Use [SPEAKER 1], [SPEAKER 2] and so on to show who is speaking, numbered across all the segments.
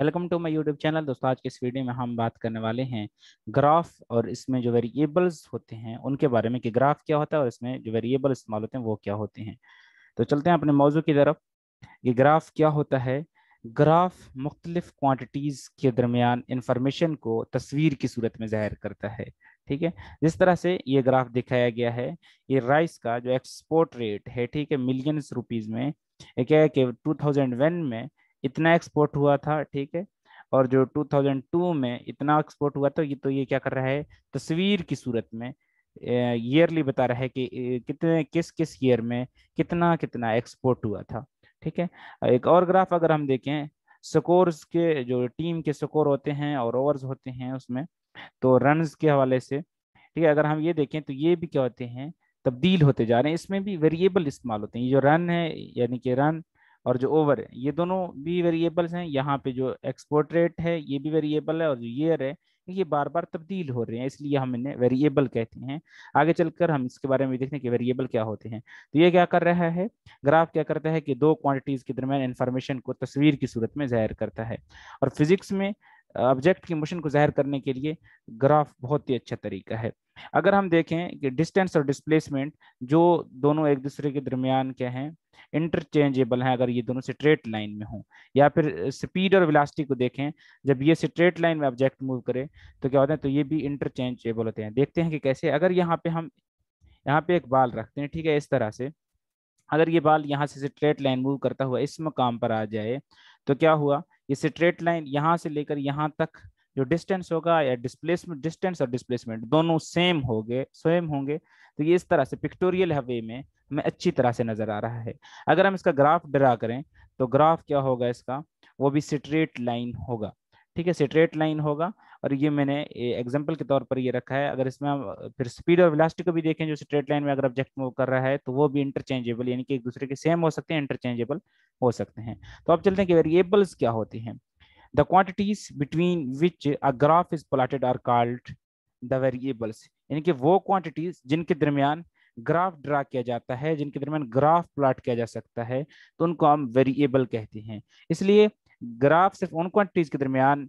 [SPEAKER 1] Welcome to my YouTube channel दोस्तों आज के इस वीडियो में हम बात करने वाले हैं ग्राफ और इसमें जो वेरिएबल्स होते हैं उनके बारे में कि ग्राफ क्या होता है और इसमें जो वेरिएबल इस्तेमाल होते हैं वो क्या होते हैं तो चलते हैं अपने मौजू की तरफ ये ग्राफ क्या होता है ग्राफ मुख्तलिफ क्वान्टिटीज के दरमियान इंफॉर्मेशन को तस्वीर की सूरत में ज़ाहिर करता है ठीक है जिस तरह से ये ग्राफ दिखाया गया है ये राइस का जो एक्सपोर्ट रेट है ठीक है मिलियंस रुपीज़ में क्या है कि 2001 में इतना एक्सपोर्ट हुआ था ठीक है और जो 2002 में इतना एक्सपोर्ट हुआ था ये तो ये क्या कर रहा है तस्वीर की सूरत में ईयरली बता रहा है कि कितने किस किस ईयर में कितना कितना एक्सपोर्ट हुआ था ठीक है एक और ग्राफ अगर हम देखें स्कोर्स के जो टीम के स्कोर होते हैं और ओवर्स होते हैं उसमें तो रन के हवाले से ठीक है अगर हम ये देखें तो ये भी क्या होते हैं तब्दील होते जा रहे हैं इसमें भी वेरिएबल इस्तेमाल होते हैं ये जो रन है यानी कि रन और जो ओवर ये दोनों भी वेरिएबल्स हैं यहाँ पे जो एक्सपोर्ट रेट है ये भी वेरिएबल है और जो ईयर है ये बार बार तब्दील हो रहे हैं इसलिए हम इन्हें वेरिएबल कहते हैं आगे चलकर हम इसके बारे में देखते हैं कि वेरिएबल क्या होते हैं तो ये क्या कर रहा है ग्राफ क्या करता है कि दो क्वान्टिटीज़ के दरमियान इन्फॉर्मेशन को तस्वीर की सूरत में जाहिर करता है और फिजिक्स में ऑब्जेक्ट की मोशन को जाहिर करने के लिए ग्राफ बहुत ही अच्छा तरीका है अगर हम देखें कि डिस्टेंस और डिस्प्लेसमेंट जो दोनों एक दूसरे के दरमियान क्या हैं इंटरचेंजेबल हैं अगर ये दोनों स्ट्रेट लाइन में हों या फिर स्पीड और वेलासिटी को देखें जब ये स्ट्रेट लाइन में ऑब्जेक्ट मूव करे तो क्या होता है तो ये भी इंटरचेंजेबल होते हैं देखते हैं कि कैसे अगर यहाँ पे हम यहाँ पे एक बाल रखते हैं ठीक है इस तरह से अगर ये बाल यहाँ से स्ट्रेट लाइन मूव करता हुआ इस मकाम पर आ जाए तो क्या हुआ ये स्ट्रेट लाइन यहाँ से लेकर यहाँ तक जो डिस्टेंस होगा या डिस्प्लेसमेंट डिस्टेंस और डिस्प्लेसमेंट दोनों सेम हो गए सेम होंगे तो ये इस तरह से पिक्टोरियल हवे में हमें अच्छी तरह से नजर आ रहा है अगर हम इसका ग्राफ ड्रा करें तो ग्राफ क्या होगा इसका वो भी स्ट्रेट लाइन होगा ठीक है स्ट्रेट लाइन होगा और ये मैंने एग्जाम्पल के तौर पर ये रखा है अगर इसमें हम फिर स्पीड और इलास्टिक को भी देखें जो स्ट्रेट लाइन में अगर ऑब्जेक्ट मूव कर रहा है तो वो भी इंटरचेंजेबल यानी कि एक दूसरे के सेम हो सकते हैं इंटरचेंजेबल हो सकते हैं तो अब चलते हैं कि वेरिएबल्स क्या होती हैं The quantities between which a graph is plotted are called the variables. यानी कि वो क्वान्टिटीज जिनके दरमियान ग्राफ ड्रा किया जाता है जिनके दरमियान ग्राफ प्लाट किया जा सकता है तो उनको हम वेरिएबल कहते हैं इसलिए ग्राफ सिर्फ उन क्वांटिटीज के दरमियान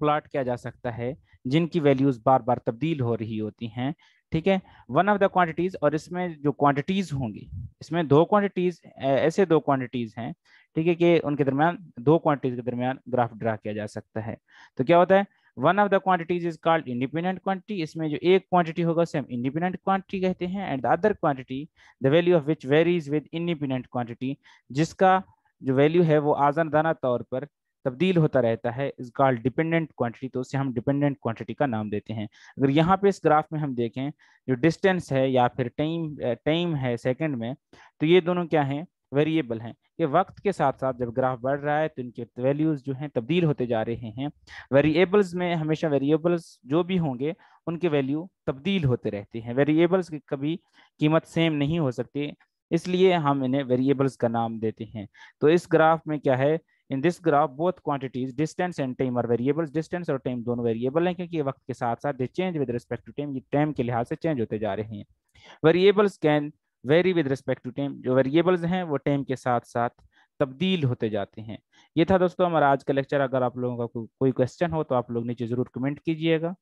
[SPEAKER 1] प्लाट किया जा सकता है जिनकी वैल्यूज बार बार तब्दील हो रही होती हैं ठीक है वन ऑफ द क्वांटिटीज और इसमें जो क्वांटिटीज होंगी इसमें दो क्वांटिटीज ऐसे दो क्वांटिटीज हैं ठीक है कि उनके दरमियान दो क्वांटिटीज के दरमियान ग्राफ ड्रा किया जा सकता है तो क्या होता है one of the quantities is called independent quantity इसमें जो एक क्वांटिटी होगा उसे हम इंडिपेंडेंट क्वांटिटी कहते हैं and the other quantity the value of which varies with independent quantity जिसका जो वैल्यू है वो आजादाना तौर पर तब्दील होता रहता है इस कॉल्ड डिपेंडेंट क्वांटिटी तो उसे हम डिपेंडेंट क्वांटिटी का नाम देते हैं अगर यहाँ पे इस ग्राफ में हम देखें जो डिस्टेंस है या फिर टाइम टाइम है सेकंड में तो ये दोनों क्या हैं वेरिएबल हैं कि वक्त के साथ साथ जब ग्राफ बढ़ रहा है तो इनके वैल्यूज़ जो हैं तब्दील होते जा रहे हैं वेरिएबल्स में हमेशा वेरिएबल्स जो भी होंगे उनके वैल्यू तब्दील होते रहते हैं वेरिएबल्स की कभी कीमत सेम नहीं हो सकती इसलिए हम इन्हें वेरिएबल्स का नाम देते हैं तो इस ग्राफ में क्या है in this graph both quantities distance and time are variables distance और टाइम दोनों वेरिएबल हैं क्योंकि वक्त के साथ साथ they change with respect to time ये टाइम के लिहाज से चेंज होते जा रहे हैं variables can vary with respect to time जो वेरिएबल्स हैं वो टाइम के साथ साथ तब्दील होते जाते हैं ये था दोस्तों हमारा आज का लेक्चर अगर आप लोगों का को, कोई क्वेश्चन हो तो आप लोग नीचे ज़रूर कमेंट कीजिएगा